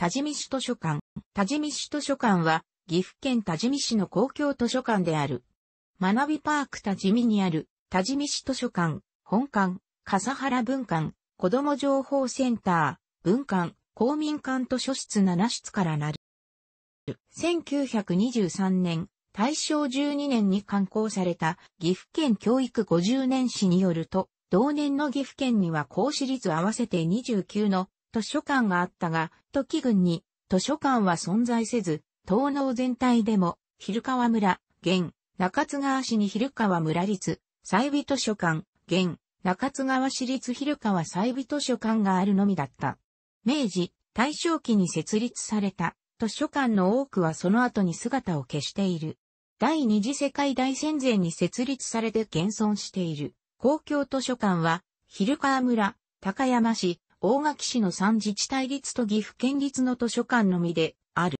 多治見市図書館。多治見市図書館は、岐阜県多治見市の公共図書館である。学びパーク多治見にある、多治見市図書館、本館、笠原文館、子ども情報センター、文館、公民館図書室7室からなる。1923年、大正12年に刊行された岐阜県教育50年史によると、同年の岐阜県には公私立合わせて29の図書館があったが、時郡に図書館は存在せず、東農全体でも、昼川村、現、中津川市に昼川村立、西美図書館、現、中津川市立昼川西美図書館があるのみだった。明治、大正期に設立された図書館の多くはその後に姿を消している。第二次世界大戦前に設立されて現存している公共図書館は、昼川村、高山市、大垣市の三自治体立と岐阜県立の図書館のみである。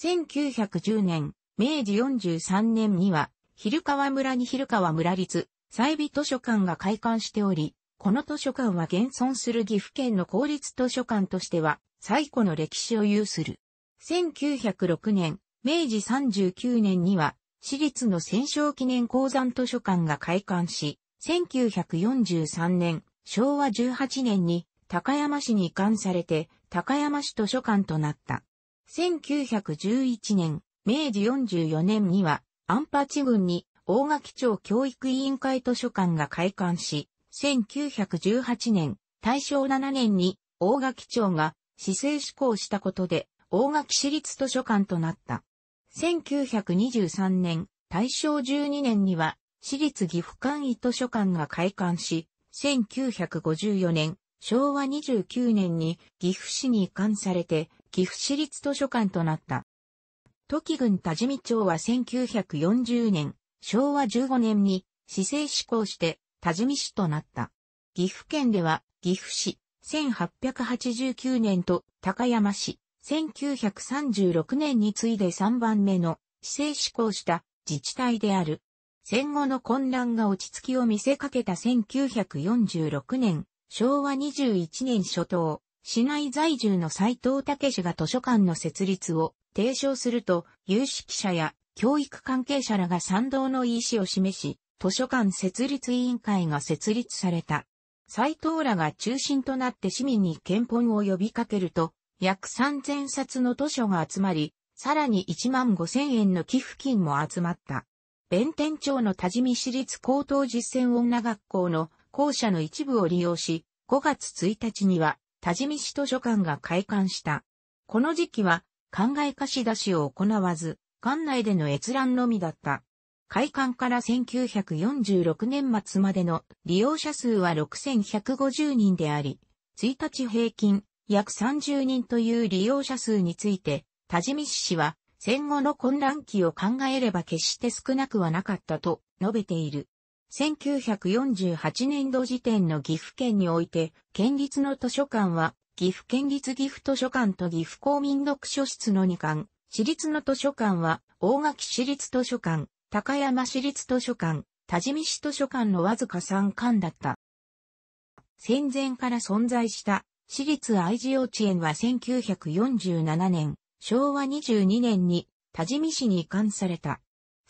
1910年、明治43年には、昼川村に昼川村立、西美図書館が開館しており、この図書館は現存する岐阜県の公立図書館としては、最古の歴史を有する。1906年、明治39年には、私立の戦勝記念鉱山図書館が開館し、1943年、昭和18年に高山市に移管されて、高山市図書館となった。1911年、明治44年には、アンパチ郡に大垣町教育委員会図書館が開館し、1918年、大正7年に大垣町が市政施行したことで、大垣市立図書館となった。1923年、大正12年には、市立岐阜館医図書館が開館し、1954年、昭和29年に岐阜市に移管されて、岐阜市立図書館となった。時郡多治見町は1940年、昭和15年に市政施行して多治見市となった。岐阜県では岐阜市1889年と高山市1936年に次いで3番目の市政施行した自治体である。戦後の混乱が落ち着きを見せかけた1946年、昭和21年初頭、市内在住の斎藤武が図書館の設立を提唱すると、有識者や教育関係者らが賛同の意思を示し、図書館設立委員会が設立された。斎藤らが中心となって市民に憲本を呼びかけると、約3000冊の図書が集まり、さらに1万5000円の寄付金も集まった。弁天町の多治見市立高等実践女学校の校舎の一部を利用し、5月1日には、多治見市図書館が開館した。この時期は、考え貸し出しを行わず、館内での閲覧のみだった。開館から1946年末までの利用者数は6150人であり、1日平均約30人という利用者数について、多治見市は戦後の混乱期を考えれば決して少なくはなかったと述べている。1948年度時点の岐阜県において、県立の図書館は、岐阜県立岐阜図書館と岐阜公民読書室の2館、私立の図書館は、大垣市立図書館、高山市立図書館、多治見市図書館のわずか3館だった。戦前から存在した私立愛知幼稚園は1947年、昭和22年に多治見市に移管された。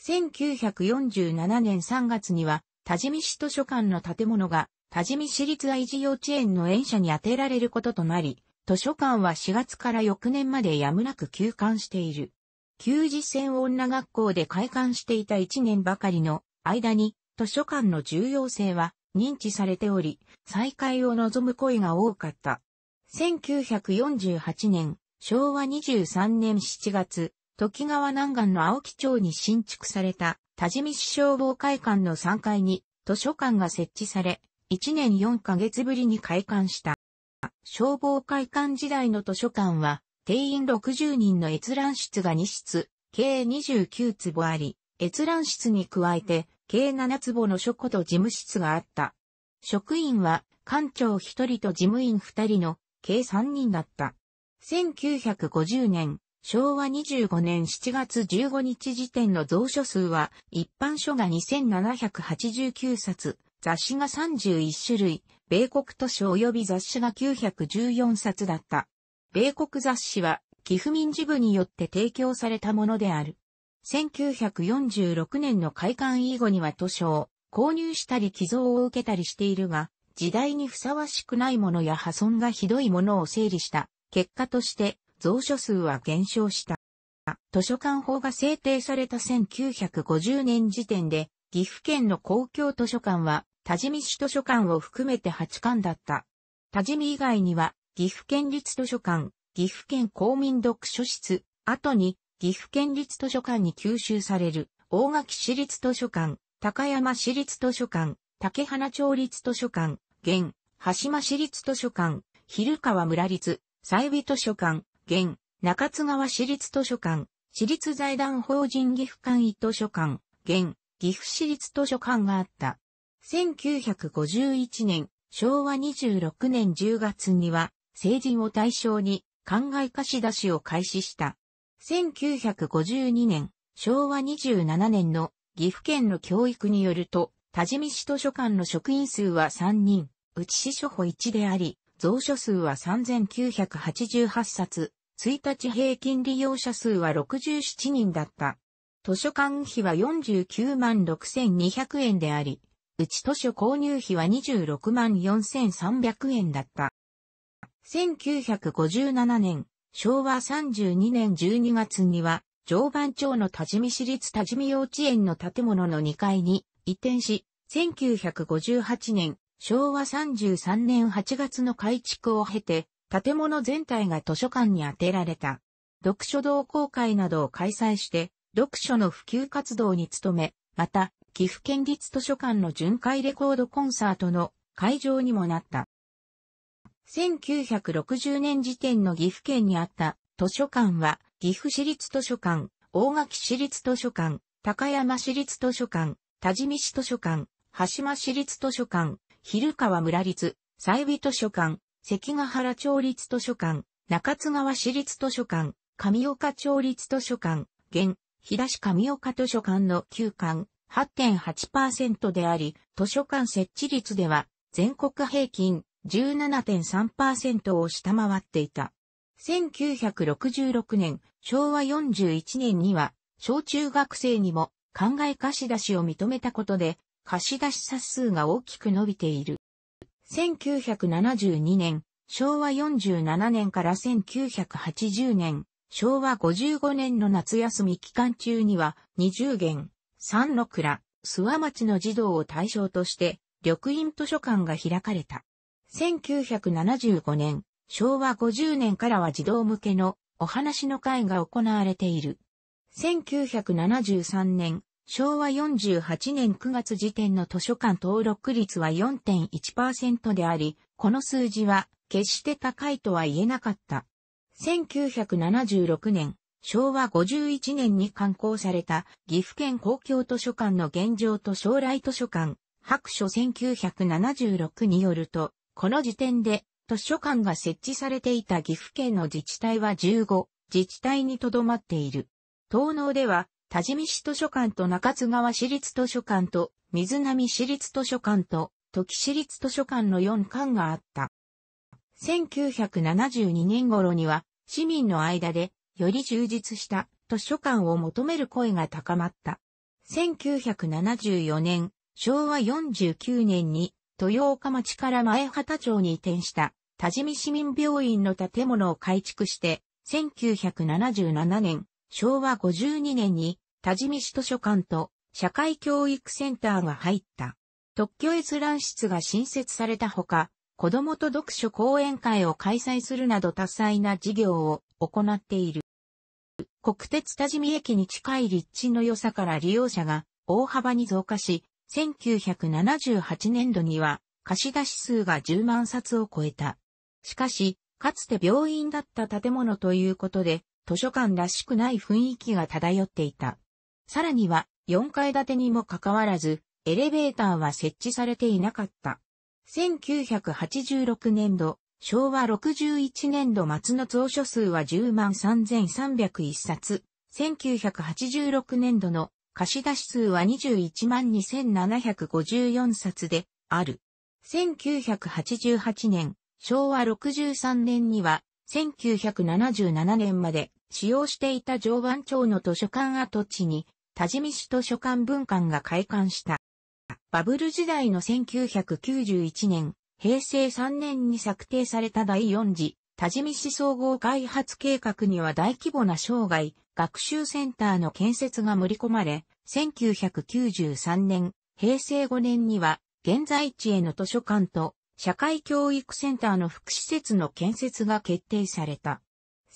1947年3月には多治見市図書館の建物が多治見市立愛知幼稚園の園舎に充てられることとなり、図書館は4月から翌年までやむなく休館している。休日線女学校で開館していた1年ばかりの間に図書館の重要性は認知されており、再開を望む声が多かった。1948年、昭和23年7月、時川南岸の青木町に新築された、多治見市消防会館の3階に図書館が設置され、1年4ヶ月ぶりに開館した。消防会館時代の図書館は、定員60人の閲覧室が2室、計29坪あり、閲覧室に加えて、計7坪の書庫と事務室があった。職員は、館長1人と事務員2人の、計3人だった。1950年、昭和25年7月15日時点の蔵書数は、一般書が2789冊、雑誌が31種類、米国図書及び雑誌が914冊だった。米国雑誌は、寄付民事部によって提供されたものである。1946年の開館以後には図書を購入したり寄贈を受けたりしているが、時代にふさわしくないものや破損がひどいものを整理した結果として蔵書数は減少した。図書館法が制定された1950年時点で、岐阜県の公共図書館は、多治見市図書館を含めて8館だった。多治見以外には、岐阜県立図書館、岐阜県公民読書室、後に、岐阜県立図書館に吸収される、大垣市立図書館、高山市立図書館、竹花町立図書館、現、橋間市立図書館、昼川村立、西美図書館、現、中津川市立図書館、市立財団法人岐阜館医図書館、現、岐阜市立図書館があった。1951年、昭和26年10月には、成人を対象に、考え貸し出しを開始した。1952年、昭和27年の岐阜県の教育によると、多治見市図書館の職員数は3人、内市書保1であり、蔵書数は3988冊、1日平均利用者数は67人だった。図書館費は49万6200円であり、うち図書購入費は26万4300円だった。1957年、昭和32年12月には、常磐町の多治見市立多治見幼稚園の建物の2階に移転し、1958年、昭和33年8月の改築を経て、建物全体が図書館に充てられた。読書同好会などを開催して、読書の普及活動に努め、また、岐阜県立図書館の巡回レコードコンサートの会場にもなった。1960年時点の岐阜県にあった図書館は、岐阜市立図書館、大垣市立図書館、高山市立図書館、多治見市図書館、橋間市立図書館、昼川村立、西美図書館、関ヶ原町立図書館、中津川市立図書館、上岡町立図書館、現、日田市上岡図書館の旧館、8.8%であり、図書館設置率では全国平均17.3%を下回っていた。1966年、昭和41年には、小中学生にも考え貸し出しを認めたことで、貸し出し冊数が大きく伸びている。1972年、昭和47年から1980年、昭和55年の夏休み期間中には、20元、三の倉、諏訪町の児童を対象として、緑院図書館が開かれた。1975年、昭和50年からは児童向けのお話の会が行われている。1973年、昭和48年9月時点の図書館登録率は4.1%であり、この数字は決して高いとは言えなかった。1976年、昭和51年に刊行された岐阜県公共図書館の現状と将来図書館、白書1976によると、この時点で図書館が設置されていた岐阜県の自治体は15、自治体にとどまっている。東能では多治見市図書館と中津川市立図書館と水波市立図書館と時市立図書館の4館があった。1972年頃には市民の間でより充実した図書館を求める声が高まった。1974年、昭和49年に豊岡町から前畑町に移転した多治見市民病院の建物を改築して、1977年、昭和52年に多治見市図書館と社会教育センターが入った。特許閲覧室が新設されたほか、子供と読書講演会を開催するなど多彩な事業を行っている。国鉄多治見駅に近い立地の良さから利用者が大幅に増加し、1978年度には貸出数が10万冊を超えた。しかし、かつて病院だった建物ということで、図書館らしくない雰囲気が漂っていた。さらには、4階建てにもかかわらず、エレベーターは設置されていなかった。1986年度、昭和61年度末の蔵書数は10万3301冊。1986年度の貸出数は21万2754冊である。1988年、昭和63年には、1977年まで使用していた常磐町の図書館跡地に、多治見市図書館文館が開館した。バブル時代の1991年、平成3年に策定された第4次、多治見市総合開発計画には大規模な生涯、学習センターの建設が盛り込まれ、1993年、平成5年には、現在地への図書館と、社会教育センターの福祉施設の建設が決定された。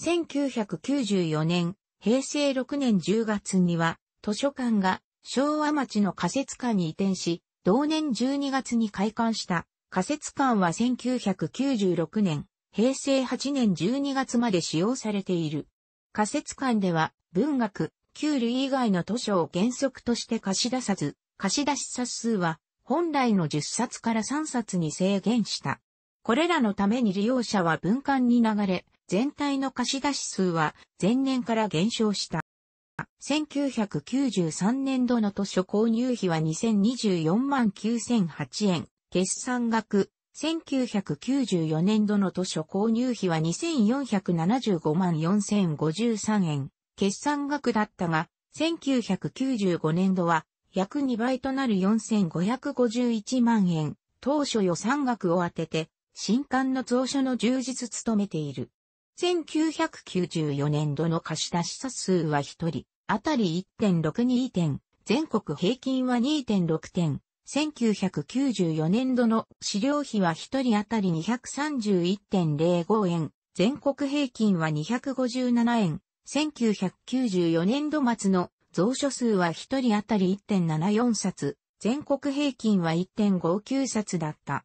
1994年、平成6年10月には、図書館が昭和町の仮設館に移転し、同年12月に開館した。仮設館は1996年、平成8年12月まで使用されている。仮設館では、文学、旧類以外の図書を原則として貸し出さず、貸し出し冊数は、本来の10冊から3冊に制限した。これらのために利用者は文館に流れ、全体の貸し出し数は前年から減少した。1993年度の図書購入費は2024万9008円、決算額、1994年度の図書購入費は2475万4053円、決算額だったが、1995年度は約2倍となる4551万円、当初予算額を当てて、新刊の蔵書の充実努めている。1994年度の貸し出し者数は1人、あたり1.62点、全国平均は2.6点。1994年度の資料費は1人当たり231.05円、全国平均は257円、1994年度末の蔵書数は1人当たり1.74冊、全国平均は1.59冊だった。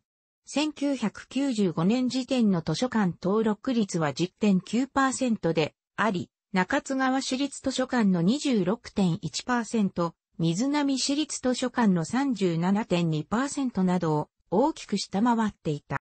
1995年時点の図書館登録率は10.9%であり、中津川市立図書館の26.1%、水波市立図書館の37.2%などを大きく下回っていた。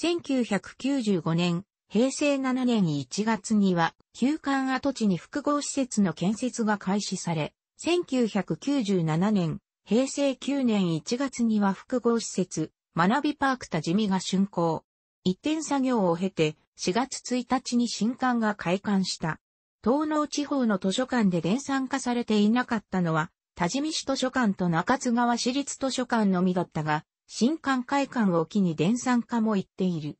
1995年、平成7年1月には、旧館跡地に複合施設の建設が開始され、1997年、平成9年1月には複合施設、学びパーク多治見が竣工。一点作業を経て、4月1日に新館が開館した。東農地方の図書館で電産化されていなかったのは、多治見市図書館と中津川市立図書館のみだったが、新館開館を機に電産化も行っている。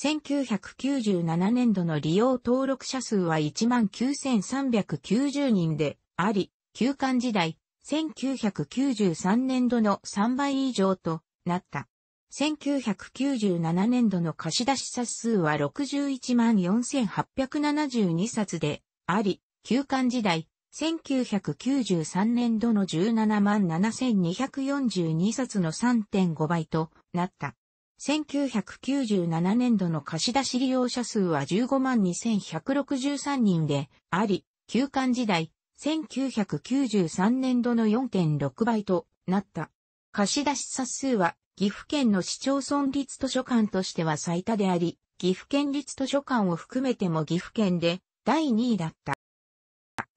1997年度の利用登録者数は19,390人であり、休館時代、1993年度の3倍以上となった。1997年度の貸し出し冊数は614,872冊であり、休館時代、1993年度の177,242冊の3.5倍となった。1997年度の貸し出し利用者数は152,163人であり、休館時代、1993年度の4.6倍となった。貸し出し冊数は岐阜県の市町村立図書館としては最多であり、岐阜県立図書館を含めても岐阜県で第2位だった。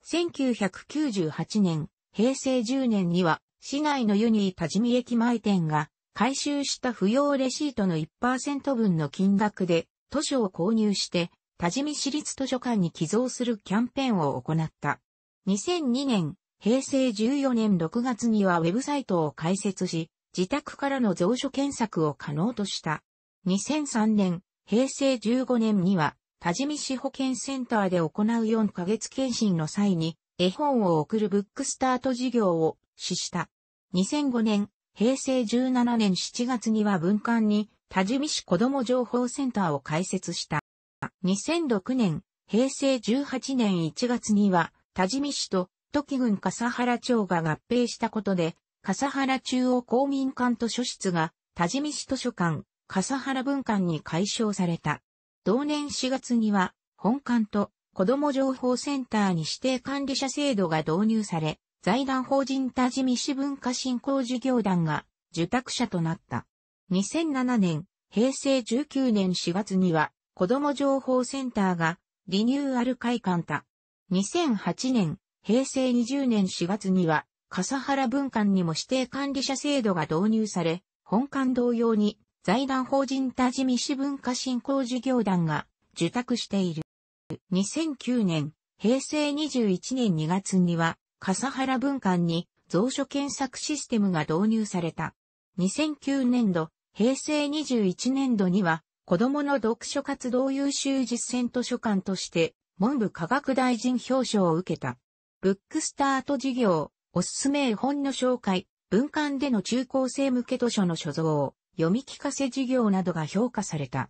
1998年、平成10年には、市内のユニー多治見駅前店が、回収した不要レシートの1%分の金額で、図書を購入して、多治見市立図書館に寄贈するキャンペーンを行った。2002年、平成14年6月にはウェブサイトを開設し、自宅からの蔵書検索を可能とした。2003年、平成15年には、多治見市保健センターで行う4ヶ月検診の際に、絵本を送るブックスタート事業を死した。2005年、平成17年7月には文館に多治見市子ども情報センターを開設した。2006年、平成18年1月には多治見市と時郡笠原町が合併したことで笠原中央公民館図書室が、多治見市図書館、笠原文館に改称された。同年4月には、本館と子ども情報センターに指定管理者制度が導入され、財団法人多治見市文化振興事業団が受託者となった。2007年、平成19年4月には、子ども情報センターがリニューアル開館た。2008年、平成20年4月には、笠原文館にも指定管理者制度が導入され、本館同様に財団法人多治見市文化振興事業団が受託している。2009年、平成21年2月には、笠原文館に蔵書検索システムが導入された。2009年度、平成21年度には、子供の読書活動優秀実践図書館として、文部科学大臣表彰を受けた。ブックスタート事業、おすすめ絵本の紹介、文館での中高生向け図書の所蔵、読み聞かせ事業などが評価された。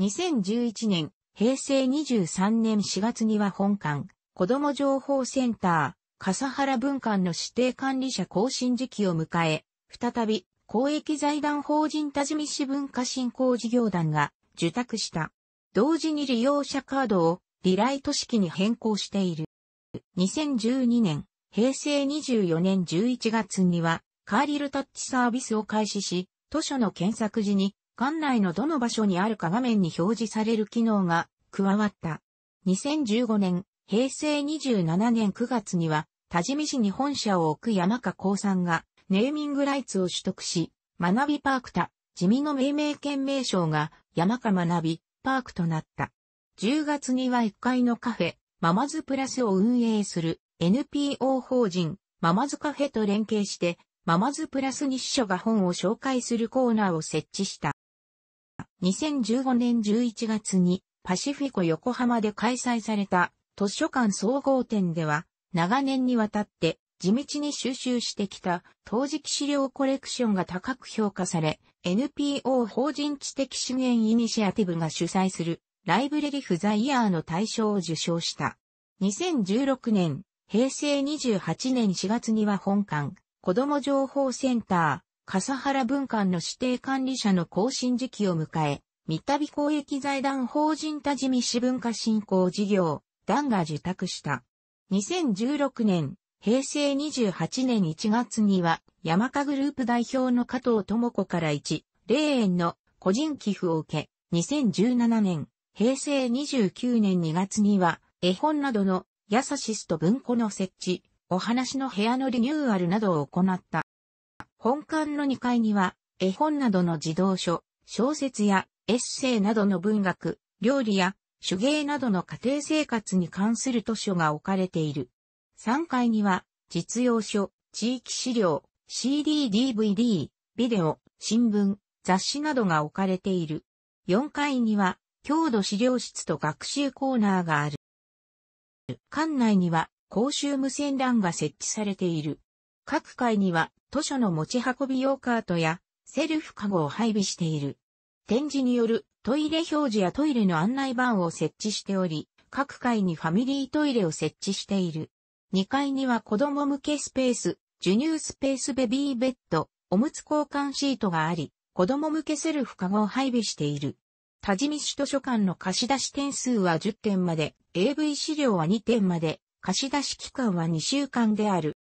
2011年、平成23年4月には本館、子ども情報センター、笠原文館の指定管理者更新時期を迎え、再び公益財団法人田治市文化振興事業団が受託した。同時に利用者カードをリライト式に変更している。2012年、平成24年11月には、カーリルタッチサービスを開始し、図書の検索時に、館内のどの場所にあるか画面に表示される機能が加わった。2015年、平成27年9月には、多治見市に本社を置く山下幸さんが、ネーミングライツを取得し、学びパークた、地味の命名権名称が山下学びパークとなった。10月には1階のカフェ、ママズプラスを運営する NPO 法人、ママズカフェと連携して、ママズプラス日書が本を紹介するコーナーを設置した。2015年11月にパシフィコ横浜で開催された図書館総合展では、長年にわたって地道に収集してきた陶磁器資料コレクションが高く評価され、NPO 法人知的資源イニシアティブが主催するライブレリフザイヤーの大賞を受賞した。2016年平成28年4月には本館、子供情報センター、笠原文館の指定管理者の更新時期を迎え、三度公益財団法人多治見市文化振興事業、団が受託した。2016年、平成28年1月には、山下グループ代表の加藤智子から1、霊園の個人寄付を受け、2017年、平成29年2月には、絵本などのヤサシスと文庫の設置、お話の部屋のリニューアルなどを行った。本館の2階には、絵本などの児童書、小説やエッセイなどの文学、料理や手芸などの家庭生活に関する図書が置かれている。3階には、実用書、地域資料、CD、DVD、ビデオ、新聞、雑誌などが置かれている。4階には、郷土資料室と学習コーナーがある。館内には公衆無線 LAN が設置されている。各階には図書の持ち運び用カートやセルフカゴを配備している。展示によるトイレ表示やトイレの案内板を設置しており、各階にファミリートイレを設置している。2階には子供向けスペース、授乳スペースベビーベッド、おむつ交換シートがあり、子供向けセルフカゴを配備している。多治見市図書館の貸し出し点数は10点まで、AV 資料は2点まで、貸し出し期間は2週間である。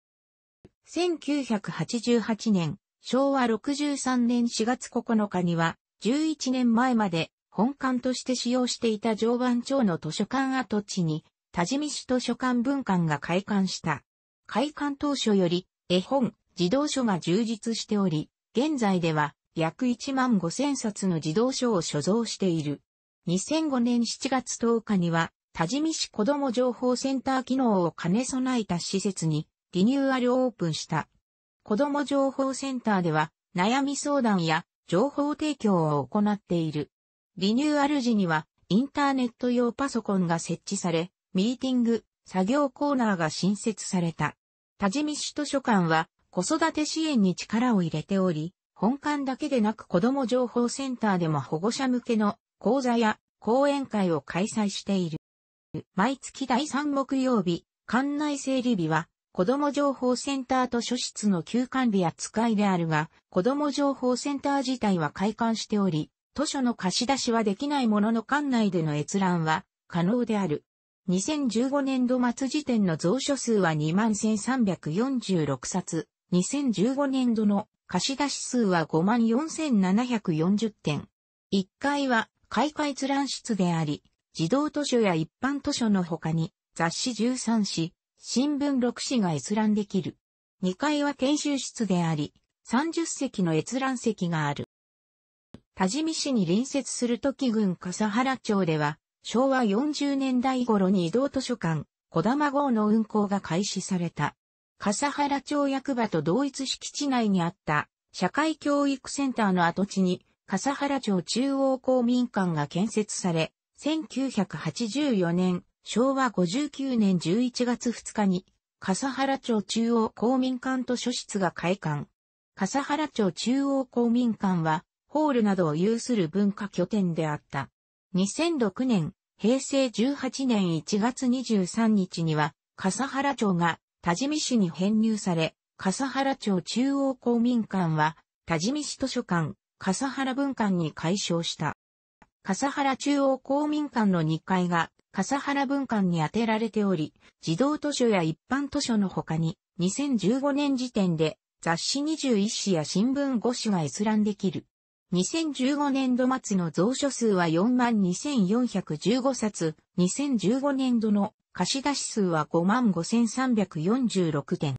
1988年、昭和63年4月9日には、11年前まで本館として使用していた常磐町の図書館跡地に、多治見市図書館文館が開館した。開館当初より、絵本、児童書が充実しており、現在では、約1万5千冊の児童書を所蔵している。2005年7月10日には、多治見市子ども情報センター機能を兼ね備えた施設にリニューアルオープンした。子ども情報センターでは悩み相談や情報提供を行っている。リニューアル時にはインターネット用パソコンが設置され、ミーティング、作業コーナーが新設された。多治見市図書館は子育て支援に力を入れており、本館だけでなく子ども情報センターでも保護者向けの講座や講演会を開催している。毎月第3木曜日、館内整理日は、子ども情報センターと書室の休館日や使いであるが、子ども情報センター自体は開館しており、図書の貸し出しはできないものの館内での閲覧は可能である。2015年度末時点の蔵書数は21,346冊。2015年度の貸し出し数は54,740点。1階は開会閲覧室であり、児童図書や一般図書の他に雑誌13誌、新聞6誌が閲覧できる。2階は研修室であり、30席の閲覧席がある。多治見市に隣接する時郡笠原町では、昭和40年代頃に移動図書館、小玉号の運行が開始された。笠原町役場と同一敷地内にあった社会教育センターの跡地に笠原町中央公民館が建設され、1984年、昭和59年11月2日に笠原町中央公民館図書室が開館。笠原町中央公民館はホールなどを有する文化拠点であった。2006年、平成18年1月23日には笠原町が多治見市に編入され、笠原町中央公民館は、多治見市図書館、笠原文館に改称した。笠原中央公民館の2階が、笠原文館に充てられており、児童図書や一般図書の他に、2015年時点で、雑誌21誌や新聞5紙が閲覧できる。2015年度末の蔵書数は42,415冊、2015年度の貸し出し数は55,346点。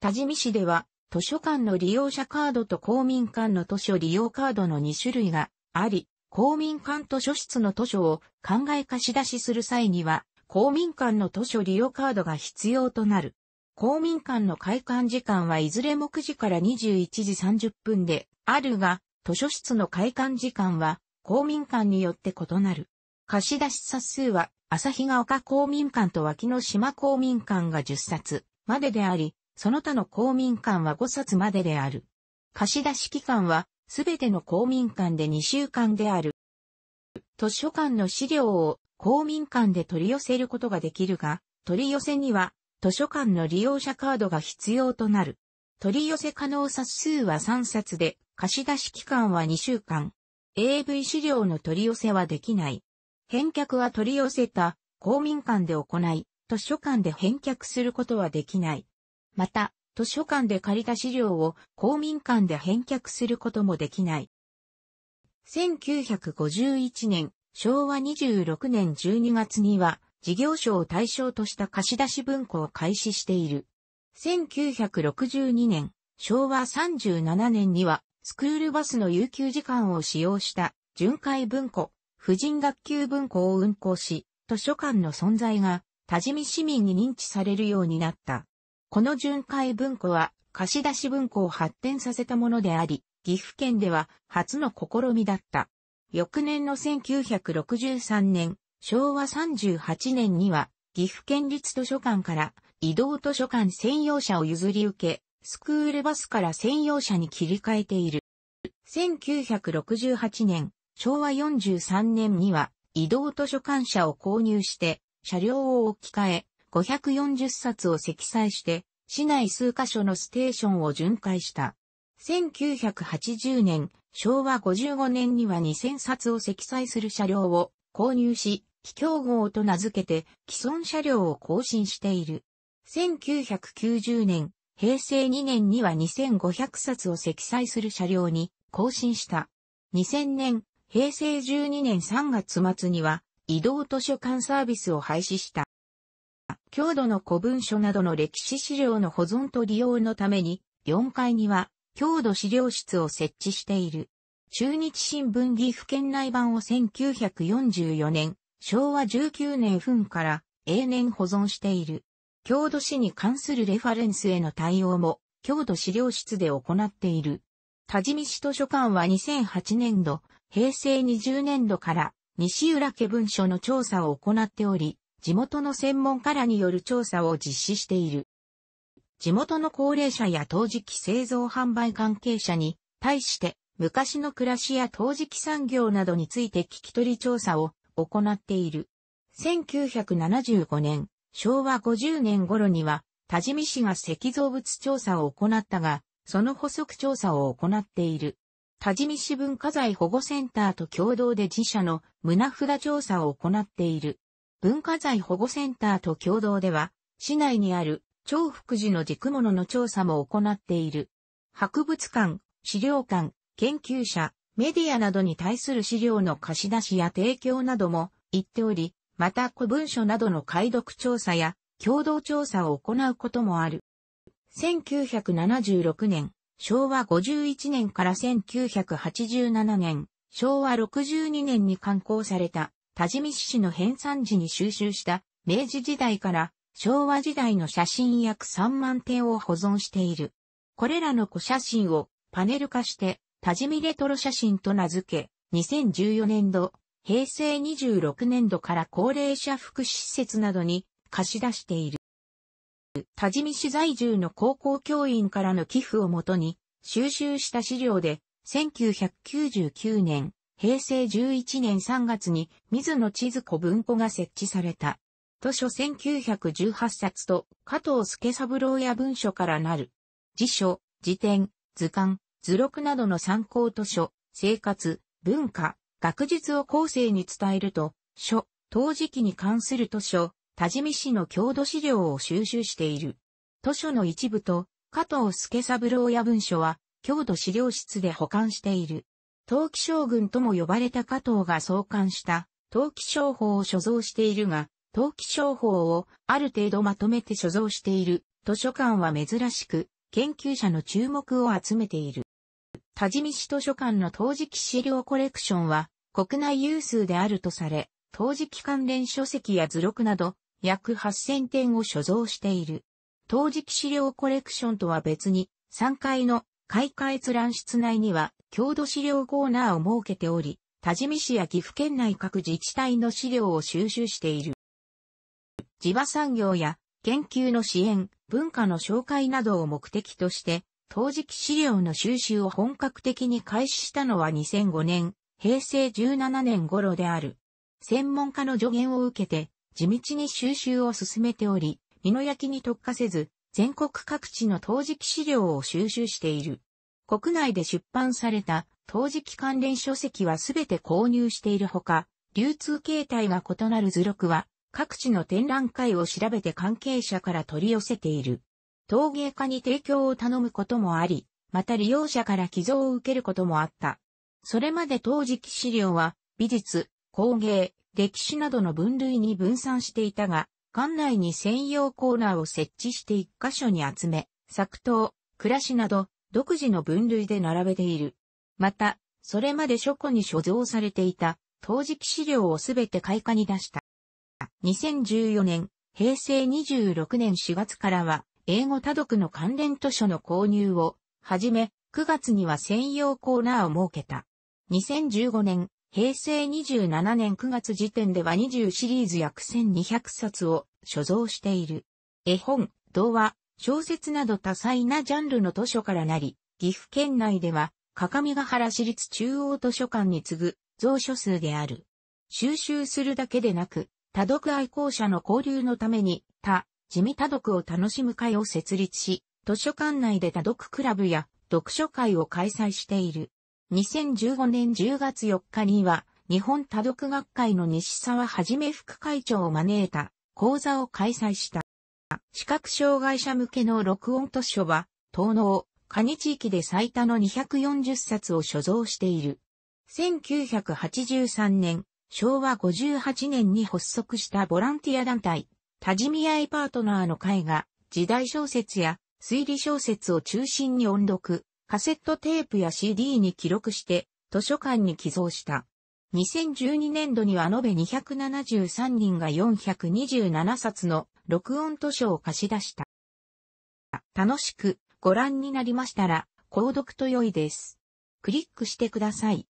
多治見市では、図書館の利用者カードと公民館の図書利用カードの2種類があり、公民館図書室の図書を考え貸し出しする際には、公民館の図書利用カードが必要となる。公民館の開館時間はいずれも9時から21時30分であるが、図書室の開館時間は公民館によって異なる。貸し出し冊数は朝日ヶ丘公民館と脇の島公民館が10冊までであり、その他の公民館は5冊までである。貸し出し期間は、すべての公民館で2週間である。図書館の資料を公民館で取り寄せることができるが、取り寄せには図書館の利用者カードが必要となる。取り寄せ可能冊数は3冊で、貸し出し期間は2週間。AV 資料の取り寄せはできない。返却は取り寄せた公民館で行い、図書館で返却することはできない。また、図書館で借りた資料を公民館で返却することもできない。1951年、昭和26年12月には、事業所を対象とした貸し出し文庫を開始している。1962年、昭和37年には、スクールバスの有給時間を使用した巡回文庫、婦人学級文庫を運行し、図書館の存在が多治見市民に認知されるようになった。この巡回文庫は貸し出し文庫を発展させたものであり、岐阜県では初の試みだった。翌年の1963年、昭和38年には、岐阜県立図書館から移動図書館専用車を譲り受け、スクールバスから専用車に切り替えている。1968年、昭和43年には移動図書館車を購入して、車両を置き換え、540冊を積載して、市内数カ所のステーションを巡回した。1980年、昭和55年には2000冊を積載する車両を購入し、気境号と名付けて既存車両を更新している。1990年、平成2年には2500冊を積載する車両に更新した。2000年、平成12年3月末には移動図書館サービスを廃止した。郷土の古文書などの歴史資料の保存と利用のために4階には郷土資料室を設置している。中日新聞岐阜県内版を1944年、昭和19年分から永年保存している。郷土史に関するレファレンスへの対応も、郷土資料室で行っている。多治見市図書館は2008年度、平成20年度から西浦家文書の調査を行っており、地元の専門家らによる調査を実施している。地元の高齢者や陶磁器製造販売関係者に対して昔の暮らしや陶磁器産業などについて聞き取り調査を行っている。1975年、昭和50年頃には多治見市が石造物調査を行ったが、その補足調査を行っている。多治見市文化財保護センターと共同で自社の胸札調査を行っている。文化財保護センターと共同では、市内にある長福寺の軸物の調査も行っている。博物館、資料館、研究者、メディアなどに対する資料の貸し出しや提供なども言っており、また古文書などの解読調査や共同調査を行うこともある。1976年、昭和51年から1987年、昭和62年に刊行された、田治市市の編纂時に収集した、明治時代から昭和時代の写真約3万点を保存している。これらの古写真をパネル化して、田治レトロ写真と名付け、2014年度、平成26年度から高齢者福祉施設などに貸し出している。多治見市在住の高校教員からの寄付をもとに、収集した資料で、1999年、平成11年3月に、水野千鶴子文庫が設置された。図書1918冊と、加藤助三郎や文書からなる。辞書、辞典、図鑑、図録などの参考図書、生活、文化、学術を後世に伝えると、書、陶磁器に関する図書、多治見市の郷土資料を収集している。図書の一部と、加藤助三郎や文書は、郷土資料室で保管している。陶器将軍とも呼ばれた加藤が創刊した陶器商法を所蔵しているが、陶器商法をある程度まとめて所蔵している図書館は珍しく、研究者の注目を集めている。多治見市図書館の陶磁器資料コレクションは、国内有数であるとされ、陶磁器関連書籍や図録など、約8000点を所蔵している。陶磁器資料コレクションとは別に、3階の開花閲覧室内には、郷土資料コーナーを設けており、多治見市や岐阜県内各自治体の資料を収集している。地場産業や研究の支援、文化の紹介などを目的として、陶磁器資料の収集を本格的に開始したのは2005年、平成17年頃である。専門家の助言を受けて、地道に収集を進めており、美濃焼に特化せず、全国各地の陶磁器資料を収集している。国内で出版された陶磁器関連書籍はすべて購入しているほか、流通形態が異なる図録は各地の展覧会を調べて関係者から取り寄せている。陶芸家に提供を頼むこともあり、また利用者から寄贈を受けることもあった。それまで陶磁器資料は美術、工芸、歴史などの分類に分散していたが、館内に専用コーナーを設置して一箇所に集め、作刀、暮らしなど、独自の分類で並べている。また、それまで書庫に所蔵されていた、陶磁器資料をすべて開花に出した。2014年、平成26年4月からは、英語多読の関連図書の購入を、はじめ、9月には専用コーナーを設けた。2015年、平成27年9月時点では20シリーズ約1200冊を所蔵している。絵本、童話、小説など多彩なジャンルの図書からなり、岐阜県内では、各ヶ原市立中央図書館に次ぐ蔵書数である。収集するだけでなく、多読愛好者の交流のために、他、地味多読を楽しむ会を設立し、図書館内で多読クラブや読書会を開催している。2015年10月4日には、日本多読学会の西沢はじめ副会長を招いた講座を開催した。視覚障害者向けの録音図書は、東農、加地域で最多の240冊を所蔵している。1983年、昭和58年に発足したボランティア団体、多治見合パートナーの会が、時代小説や推理小説を中心に音読、カセットテープや CD に記録して図書館に寄贈した。2012年度には延べ273人が427冊の録音図書を貸し出した。楽しくご覧になりましたら、購読と良いです。クリックしてください。